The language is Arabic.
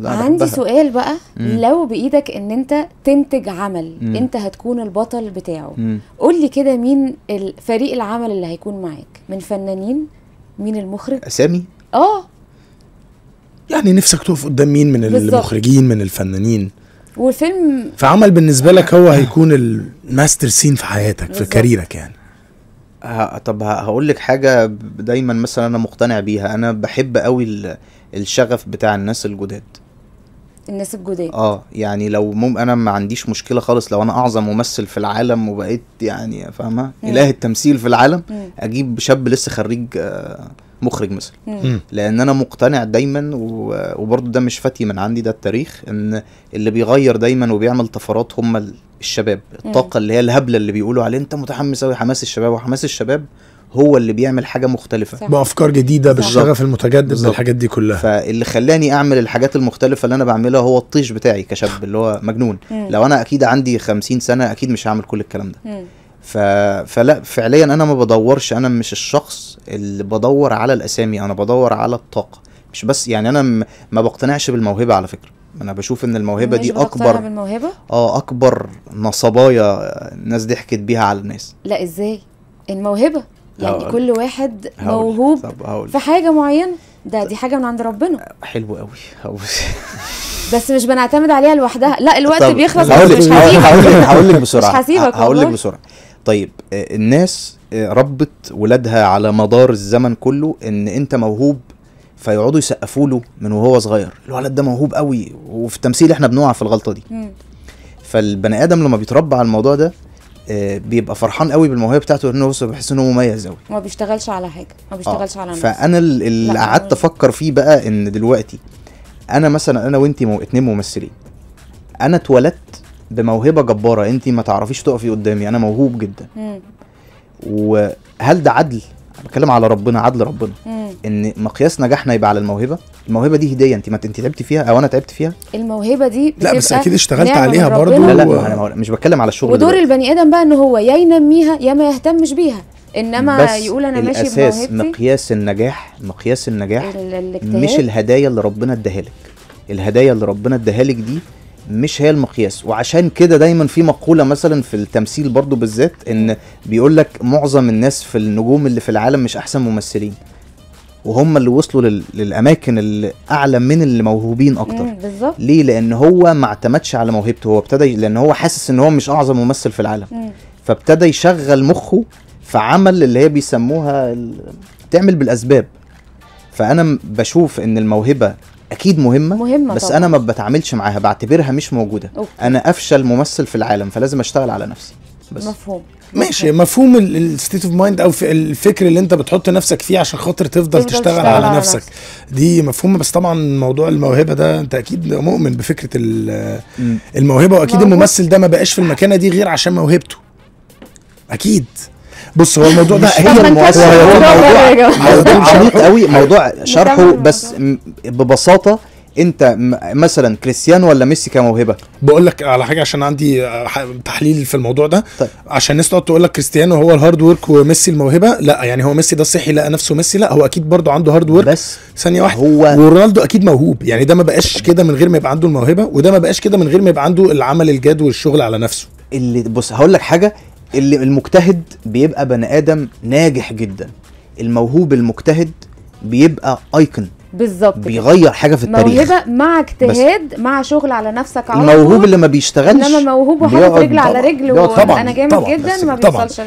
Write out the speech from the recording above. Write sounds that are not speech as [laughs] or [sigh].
عندي سؤال بقى مم. لو بايدك ان انت تنتج عمل مم. انت هتكون البطل بتاعه قول لي كده مين فريق العمل اللي هيكون معاك من فنانين مين المخرج اسامي اه يعني نفسك تقف قدام مين من بالزبط. المخرجين من الفنانين والفيلم فعمل بالنسبه لك هو هيكون الماستر سين في حياتك بالزبط. في كاريرك يعني ه... طب هقول لك حاجه دايما مثلا انا مقتنع بيها انا بحب قوي الشغف بتاع الناس الجداد الناس الجداد اه يعني لو مم انا ما عنديش مشكله خالص لو انا اعظم ممثل في العالم وبقيت يعني فاهمه اله التمثيل في العالم مم. اجيب شاب لسه خريج آه، مخرج مثلا لان انا مقتنع دايما وبرضه ده مش فتي من عندي ده التاريخ ان اللي بيغير دايما وبيعمل طفرات هم الشباب الطاقه اللي هي الهبله اللي بيقولوا عليه انت متحمس قوي حماس الشباب وحماس الشباب هو اللي بيعمل حاجه مختلفه صح. بافكار جديده بالشغف المتجدد بالحاجات دي كلها فاللي خلاني اعمل الحاجات المختلفه اللي انا بعملها هو الطيش بتاعي كشاب اللي هو مجنون مم. لو انا اكيد عندي 50 سنه اكيد مش هعمل كل الكلام ده ف... فلا فعليا انا ما بدورش انا مش الشخص اللي بدور على الاسامي انا بدور على الطاقه مش بس يعني انا م... ما بقتنعش بالموهبه على فكره انا بشوف ان الموهبه دي اكبر بالموهبه اه اكبر نصبايا الناس ضحكت بيها على الناس لا ازاي الموهبه يعني كل واحد موهوب في حاجه معينه ده دي حاجه من عند ربنا حلو قوي بس مش بنعتمد عليها لوحدها لا الوقت بيخلص بس مش هسيبك هقول لك بسرعه مش هسيبك هقول لك بسرعه طيب آه، الناس آه، ربت ولادها على مدار الزمن كله ان انت موهوب فيقعدوا يسقفوا له من وهو صغير الولد ده موهوب قوي وفي التمثيل احنا بنقع في الغلطه دي فالبني ادم لما بيتربى على الموضوع ده آه، بيبقى فرحان قوي بالموهبه بتاعته لانه بص بحس ان هو مميز قوي ما بيشتغلش على حاجه ما بيشتغلش آه، على نفسه فانا اللي قعدت افكر فيه بقى ان دلوقتي انا مثلا انا وانت مو اتنين ممثلين انا اتولدت بموهبه جباره انت ما تعرفيش تقفي قدامي انا موهوب جدا مم. وهل ده عدل بتكلم على ربنا عدل ربنا مم. ان مقياس نجاحنا يبقى على الموهبه الموهبه دي هديه انت ما انت تعبت فيها او انا تعبت فيها الموهبه دي لا بس اكيد اشتغلت عليها برضه لا لا انا مش بتكلم على الشغل ودور دلوقتي. البني ادم بقى ان هو يا ينميها يا ما يهتمش بيها انما بس يقول انا ماشي الاساس مقياس النجاح مقياس النجاح مش الهدايا اللي ربنا اداها لك الهدايا اللي ربنا اداها لك دي مش هي المقياس وعشان كده دايما في مقوله مثلا في التمثيل برضو بالذات ان بيقول لك معظم الناس في النجوم اللي في العالم مش احسن ممثلين وهم اللي وصلوا لل... للاماكن اللي اعلى من اللي موهوبين اكتر بالظبط ليه لان هو ما اعتمدش على موهبته هو ابتدى لان هو حاسس ان هو مش اعظم ممثل في العالم فابتدى يشغل مخه في عمل اللي هي بيسموها ال... تعمل بالاسباب فانا بشوف ان الموهبه اكيد مهمه مهمه بس طبعا. انا ما بتعاملش معاها بعتبرها مش موجوده أوكي. انا افشل ممثل في العالم فلازم اشتغل على نفسي بس مفهوم ماشي مفهوم الستيت اوف مايند او الفكر اللي انت بتحط نفسك فيه عشان خاطر تفضل تشتغل, تشتغل على, على نفسك. نفسك دي مفهومه بس طبعا موضوع الموهبه ده انت اكيد مؤمن بفكره الموهبه واكيد الممثل ده ما بقاش في المكانه دي غير عشان موهبته اكيد بص هو الموضوع ده هي المواصفات موضوع موضوع [laughs] عميق قوي موضوع شرحه بس ببساطه انت مثلا كريستيانو ولا ميسي كموهبه بقول لك على حاجه عشان عندي تحليل في الموضوع ده طيب. عشان الناس تقعد تقول لك كريستيانو هو الهارد ورك وميسي الموهبه لا يعني هو ميسي ده صحي لقى نفسه ميسي لا هو اكيد برضه عنده هارد ورك بس ثانيه واحده هو ورونالدو اكيد موهوب يعني ده ما بقاش كده من غير ما يبقى عنده الموهبه وده ما بقاش كده من غير ما يبقى عنده العمل الجاد والشغل على نفسه اللي بص هقول لك حاجه اللي المجتهد بيبقى بني ادم ناجح جدا الموهوب المجتهد بيبقى ايكون بالظبط بيغير حاجه في التاريخ موهبه مع اجتهاد مع شغل على نفسك على الموهوب اللي ما بيشتغلش انما موهوب وحاطط رجل على رجل وانا جامد جدا ما بيوصلش